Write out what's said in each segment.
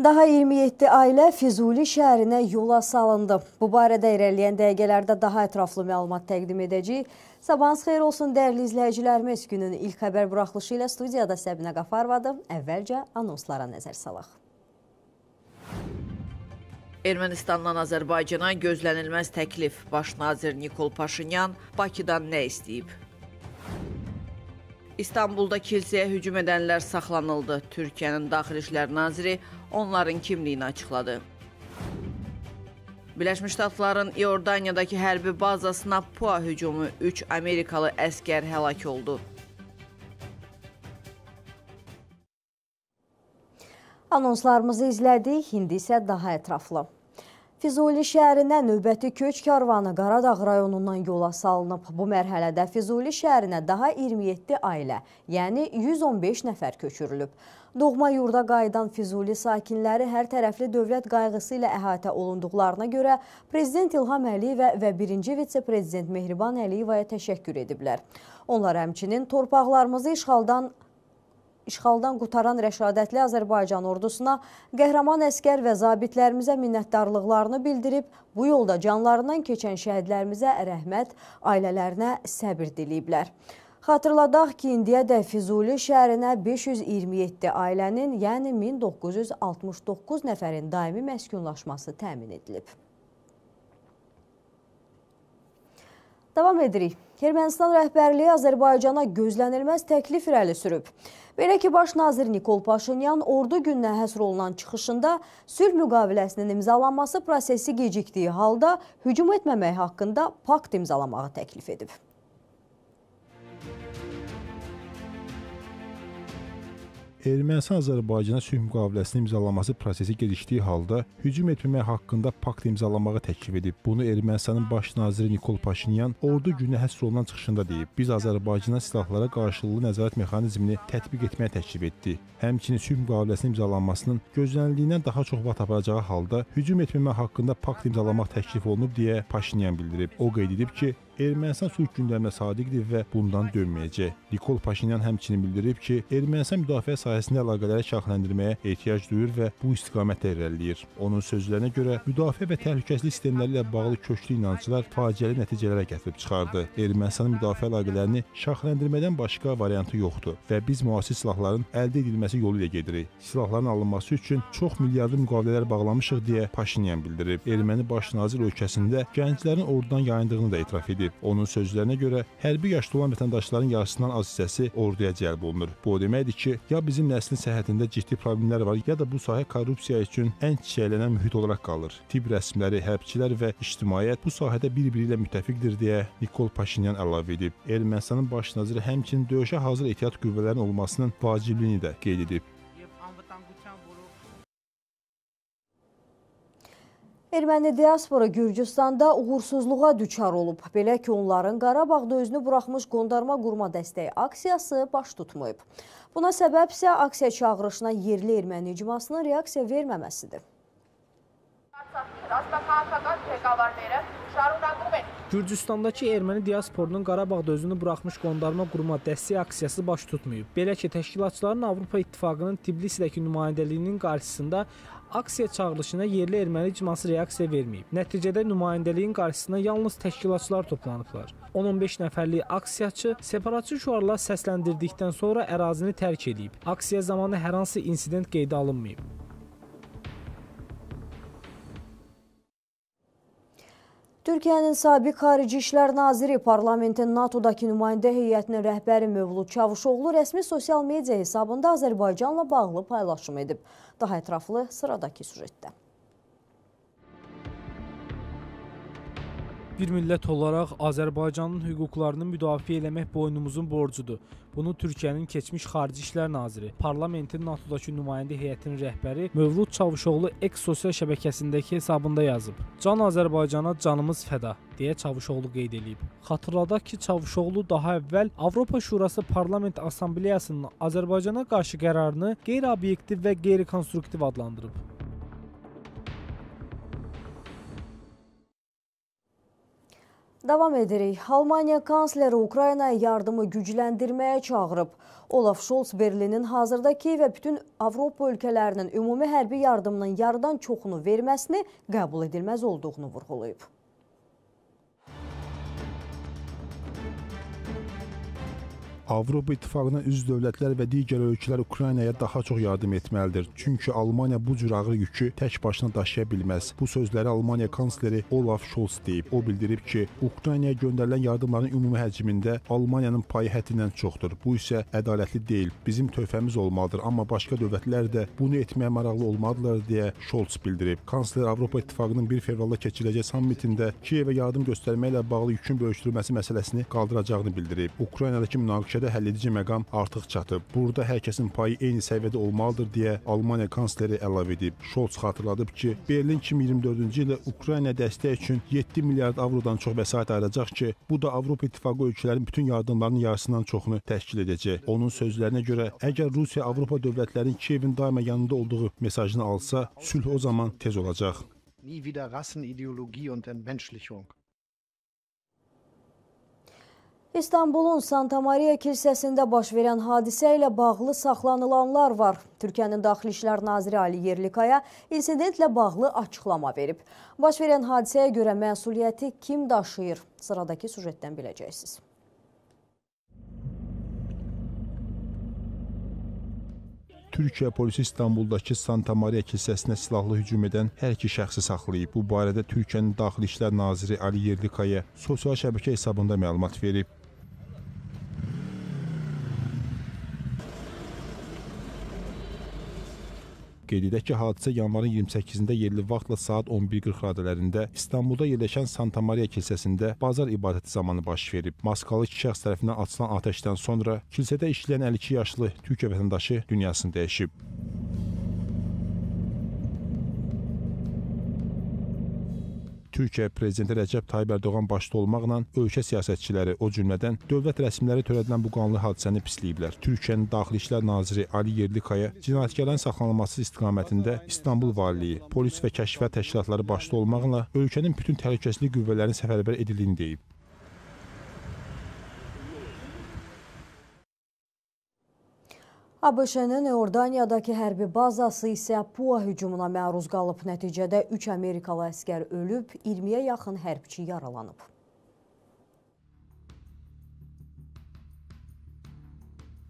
Daha 27 ailə Füzuli şəhərinə yola salındı. Bu barədə irəliyən dəqiqələrdə daha ətraflı məlumat təqdim edəcəyik. Sabahınız xeyir olsun, dəyərli izləyicilərimiz. Günün ilk xəbər buraxılışı ilə studiyada Səbinə Qafarovadır. Əvvəlcə anonslara nəzər salaq. Ermənistandan Azərbaycana gözlənilməz təklif. Baş nazir Nikol Paşinyan Bakıdan nə istəyib? İstanbulda kilsəyə hücum edənlər saxlanıldı. Türkiyənin Daxili İşlər Naziri onların kimliyini açıqladı. Birləşmiş Ştatların İordaniyadakı hərbi bazasına PUA hücumu 3 Amerikalı əskər həlak oldu. Anonslarımızı izlədik, indi isə daha ətraflı. Füzuli şəhərinə növbəti köç karvanı Qaradağ rayonundan yola salınıb. Bu mərhələdə Füzuli şəhərinə daha 27 ailə, yəni 115 nəfər köçürülüb. Doğma yurda qayıdan Füzuli sakinləri hər tərəfli dövlət qayğısı ilə əhatə olunduqlarına görə Prezident İlham Əliyevə və 1-ci vitse-prezident Mehriban Əliyevaya təşəkkür ediblər. Onlar həmçinin torpaqlarımızı işğaldan işğaldan qutaran rəşadətli Azərbaycan ordusuna, qəhrəman əskər və zabitlərimizə minnətdarlıqlarını bildirib, bu yolda canlarından keçən şəhidlərimizə rəhmət, ailələrinə səbir diliyiblər. Xatırladaq ki, indiyədək Füzuli şəhərinə 527 ailənin, yəni 1969 nəfərin daimi məskunlaşması təmin edilib. Davam edirik. Ermənistan rəhbərliyi Azərbaycana gözlənilməz təklif irəli sürüb. Belə ki, baş nazir Nikol Paşinyan ordu gününə həsr olunan çıxışında sülh müqaviləsinin imzalanması prosesi gecikdiyi halda hücum etməmək haqqında pakt imzalamağı təklif edib. Ermənistan-Azərbaycana sülh müqaviləsinin imzalanması prosesi gecikdiyi halda hücum etməmək haqqında pakt imzalamağı təklif edib. Bunu Ermənistanın baş naziri Nikol Paşinyan ordu günü həsr olunan çıxışında deyib. Biz Azərbaycana silahlara qarşılıqlı nəzarət mexanizmini tətbiq etməyə təklif etdi. Həmçinin sülh müqaviləsinin imzalanmasının gözlənildiyindən daha çox vaxt aparacağı halda hücum etməmək haqqında pakt imzalamaq təklif olunub deyə Paşinyan bildirib. O qeyd edib ki, Ermənistan sülh gündəminə sadiqdir və bundan dönməyəcək. Nikol Paşinyan həmçinin bildirib ki, Ermənistan müdafiə sahəsində əlaqələri şaxələndirməyə ehtiyac duyur və bu istiqamətdə irəliləyir. Onun sözlərinə görə müdafiə və təhlükəsizlik sistemləri ilə bağlı köklü inanclar faciəli nəticələrə gətirib çıxardı. Ermənistanın müdafiə əlaqələrini şaxələndirmədən başqa variantı yoxdur və biz müasir silahların əldə edilməsi yolu ilə gedirik. Silahların alınması üçün çox milyardlı müqavilələr bağlamışıq deyə Paşinyan bildirib. Erməni baş nazir ölkəsində gənclərin ordudan yayındığını da etiraf edib edib. Onun sözlərinə görə hərbi yaşda olan vətəndaşların yarısından az hissəsi orduya cəlb olunur. Bu o deməkdir ki, ya bizim nəslin səhhətində ciddi problemlər var, ya da bu sahə korrupsiya üçün ən çiçəklənən mühit olaraq qalır. Tibb rəsmiləri, hərbçilər və ictimaiyyət bu sahədə bir-biri ilə müttəfiqdir deyə Nikol Paşinyan əlavə edib. Ermənistanın baş naziri həmçinin döyüşə hazır ehtiyat qüvvələrinin olmasının vacibliyini də qeyd edib. Erməni diaspora Gürcüstanda uğursuzluğa düçar olub. Belə ki, onların Qarabağda özünü buraxmış qondarma qurma dəstəyi aksiyası baş tutmayıb. Buna səbəb isə aksiya çağırışına yerli erməni icmasının reaksiya verməməsidir. Gürcüstandakı erməni diasporunun Qarabağda özünü buraxmış qondarma quruma dəstək aksiyası baş tutmayıb. Belə ki, təşkilatçıların Avropa İttifaqının Tbilisidəki nümayəndəliyinin qarşısında aksiya çağırışına yerli erməni icması reaksiya verməyib. Nəticədə nümayəndəliyin qarşısına yalnız təşkilatçılar toplanıblar. 10-15 nəfərlik aksiyaçı separatçı şüarlar səsləndirdikdən sonra ərazini tərk edib. Aksiya zamanı hər hansı insident qeydə alınmayıb. Türkiyənin sabiq Xarici İşlər Naziri parlamentin NATO-dakı nümayəndə heyətinin rəhbəri Mövlud Çavuşoğlu rəsmi sosial media hesabında Azərbaycanla bağlı paylaşım edib. Daha ətraflı sıradakı sürətdə. Bir millət olaraq Azərbaycanın hüquqlarını müdafiə eləmək boynumuzun borcudur. Bunu Türkiyənin keçmiş Xarici İşlər Naziri, parlamentin NATO-dakı nümayəndə heyətinin rəhbəri Mövlud Çavuşoğlu eks sosial şəbəkəsindəki hesabında yazıb. Can Azərbaycana canımız fəda deyə Çavuşoğlu qeyd edib. Xatırladaq ki, Çavuşoğlu daha əvvəl Avropa Şurası Parlament Assambleyasının Azərbaycana qarşı qərarını qeyri-obyektiv və qeyri-konstruktiv adlandırıb. Davam edirik. Almaniya kansleri Ukraynaya yardımı gücləndirməyə çağırıb. Olaf Scholz Berlinin hazırda Kiyevə bütün Avropa ölkələrinin ümumi hərbi yardımının yarıdan çoxunu verməsini qəbul edilməz olduğunu vurğulayıb. Avropa İttifaqına üzv dövlətlər və digər ölkələr Ukraynaya daha çox yardım etməlidir. Çünki Almaniya bu cür ağır yükü tək başına daşıya bilməz. Bu sözləri Almaniya kansleri Olaf Scholz deyib. O bildirib ki, Ukraynaya göndərilən yardımların ümumi həcmində Almaniyanın payı həddindən çoxdur. Bu isə ədalətli deyil. Bizim töhfəmiz olmalıdır, amma başqa dövlətlər də bunu etməyə maraqlı olmalıdırlar deyə Scholz bildirib. Kansler Avropa İttifaqının 1 fevralda keçiriləcək sammitində Kiyevə yardım göstərməklə bağlı yükün bölüşdürülməsi məsələsini qaldıracağını bildirib. Ukraynadakı münaqişə Ölkədə həlledici məqam artıq çatıb. Burada hər kəsin payı eyni səviyyədə olmalıdır deyə Almaniya kansleri əlavə edib. Şolts xatırladıb ki, Berlin 2024-cü ildə Ukrayna dəstək üçün 7 milyard avrodan çox vəsait ayıracaq ki, bu da Avropa İttifaqı ölkələrinin bütün yardımlarının yarısından çoxunu təşkil edəcək. Onun sözlərinə görə, əgər Rusiya Avropa dövlətlərinin Kiyevin daima yanında olduğu mesajını alsa, sülh o zaman tez olacaq. Nie wieder Rassenideologie und Entmenschlichung. İstanbulun Santa Maria kilsəsində baş verən hadisə ilə bağlı saxlanılanlar var. Türkiyənin Daxili İşlər Naziri Ali Yerlikaya insidentlə bağlı açıqlama verib. Baş verən hadisəyə görə məsuliyyəti kim daşıyır? Sıradakı sujetdən biləcəksiniz. Türkiyə polisi İstanbuldakı Santa Maria kilsəsinə silahlı hücum edən hər iki şəxsi saxlayıb. Bu barədə Türkiyənin Daxili İşlər Naziri Ali Yerlikaya sosial şəbəkə hesabında məlumat verib. Qeyd edək ki, hadisə yanvarın 28-də yerli vaxtla saat 11:40 radələrində İstanbulda yerləşən Santa Maria kilsəsində bazar ibadəti zamanı baş verib. Maskalı iki şəxs tərəfindən açılan atəşdən sonra kilsədə işləyən 52 yaşlı Türkiyə vətəndaşı dünyasını dəyişib. Türkiyə prezidenti Rəcəb Tayyib Ərdoğan başda olmaqla ölkə siyasətçiləri, o cümlədən dövlət rəsmiləri törədilən bu qanlı hadisəni pisləyiblər. Türkiyənin Daxili İşlər naziri Ali Yerlikaya cinayətkarların saxlanılması istiqamətində İstanbul valiliyi, polis və kəşfiyyat təşkilatları başda olmaqla ölkənin bütün təhlükəsizlik qüvvələrinin səfərbər edildiyini deyib. ABŞ-nin Ordaniyadakı hərbi bazası isə PUA hücumuna məruz qalıb. Nəticədə 3 Amerikalı əskər ölüb, 20-yə yaxın hərbçi yaralanıb.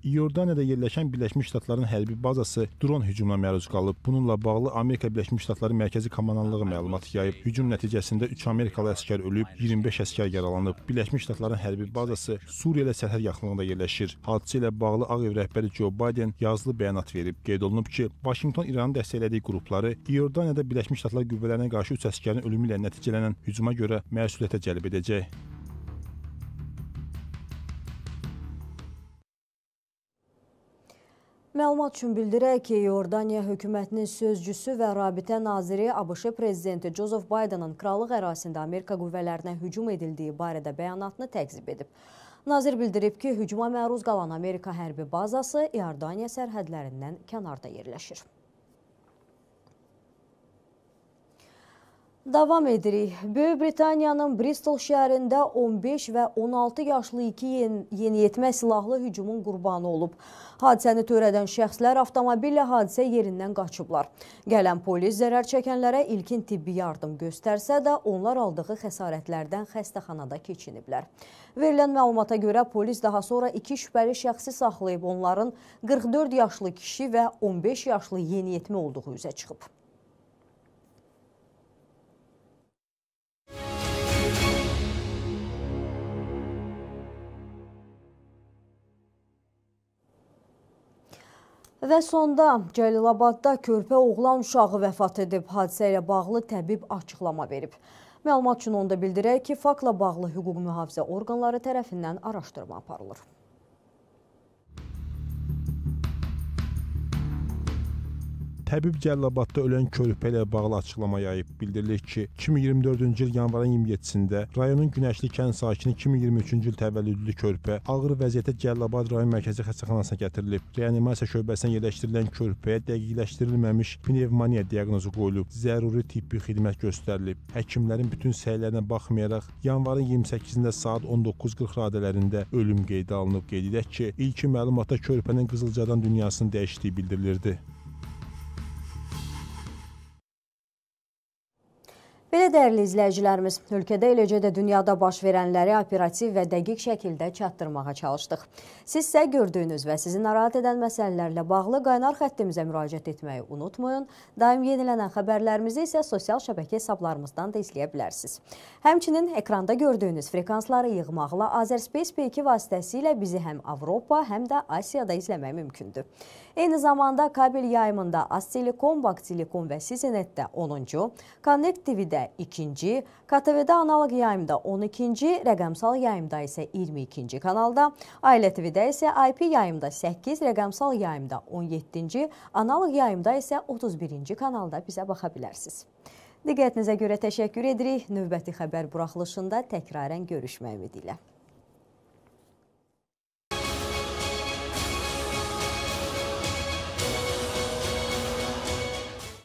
İordaniyada yerləşən Birləşmiş Ştatların hərbi bazası dron hücumuna məruz qalıb. Bununla bağlı Amerika Birləşmiş Ştatları Mərkəzi Komandanlığı məlumat yayıb. Hücum nəticəsində 3 Amerikalı əsgər ölüb, 25 əsgər yaralanıb. Birləşmiş Ştatların hərbi bazası Suriya ilə sərhəd yaxınlığında yerləşir. Hadisə ilə bağlı Ağ Ev rəhbəri Joe Biden yazılı bəyanat verib. Qeyd olunub ki, Vaşinqton İranın dəstəklədiyi qrupları İordaniyada Birləşmiş Ştatlar qüvvələrinə qarşı 3 əsgərin ölümü ilə nəticələnən hücuma görə məsuliyyətə cəlb edəcək. Məlumat üçün bildirək ki, Yordaniya hökumətinin sözcüsü və rabitə naziri ABŞ prezidenti Joseph Bidenın krallıq ərazisində Amerika qüvvələrinə hücum edildiyi barədə bəyanatını təqzib edib. Nazir bildirib ki, hücuma məruz qalan Amerika hərbi bazası Yordaniya sərhədlərindən kənarda yerləşir. Davam edirik. Böyük Britaniyanın Bristol şəhərində 15 və 16 yaşlı iki yeniyetmə silahlı hücumun qurbanı olub. Hadisəni törədən şəxslər avtomobillə hadisə yerindən qaçıblar. Gələn polis zərər çəkənlərə ilkin tibbi yardım göstərsə də onlar aldığı xəsarətlərdən xəstəxanada keçiniblər. Verilən məlumata görə polis daha sonra iki şübhəli şəxsi saxlayıb onların 44 yaşlı kişi və 15 yaşlı yeniyetmə olduğu üzə çıxıb. Və sonda Cəlilabadda körpə oğlan uşağı vəfat edib. Hadisə ilə bağlı təbib açıqlama verib. Məlumat üçün onda bildirək ki, faktla bağlı hüquq mühafizə orqanları tərəfindən araşdırma aparılır. Təbib Cəlilabadda ölən körpə ilə bağlı açıqlama yayıb. Bildirilir ki, 2024-cü il yanvarın 27-də rayonun Günəşli kənd sakini 2023-cü il təvəllüdlü körpə ağır vəziyyətdə Cəlilabad rayon mərkəzi xəstəxanasına gətirilib. Reanimasiya şöbəsinə yerləşdirilən körpəyə dəqiqləşdirilməmiş pnevmoniya diaqnozu qoyulub. Zəruri tibbi xidmət göstərilib. Həkimlərin bütün səylərinə baxmayaraq yanvarın 28-də saat 19:40 radələrində ölüm qeydə alınıb. Qeyd edək ki, ilkin məlumata körpənin qızılcadan dünyasını dəyişdiyi bildirilirdi. Belə dəyərli izləyicilərimiz, ölkədə eləcə də dünyada baş verənləri operativ və dəqiq şəkildə çatdırmağa çalışdıq. Sizsə gördüyünüz və sizi narahat edən məsələlərlə bağlı qaynar xəttimizə müraciət etməyi unutmayın. Daim yenilənən xəbərlərimizi isə sosial şəbəkə hesablarımızdan da izləyə bilərsiniz. Həmçinin ekranda gördüyünüz frekansları yığmaqla Azerspace P2 vasitəsilə bizi həm Avropa, həm də Asiyada izləmək mümkündür. Eyni zamanda kabel yayımında Astelekom, Baktelekom və Sizinetdə 10-cu, Connect TV-də isə ikinci, KTV-də analog yayımda 12-ci, rəqəmsal yayımda isə 22-ci kanalda, Ailə TV-də isə IP yayımda 8, rəqəmsal yayımda 17-ci, analog yayımda isə 31-ci kanalda bizə baxa bilərsiniz. Diqqətinizə görə təşəkkür edirik. Növbəti xəbər buraxılışında təkrarən görüşmək ümidi ilə.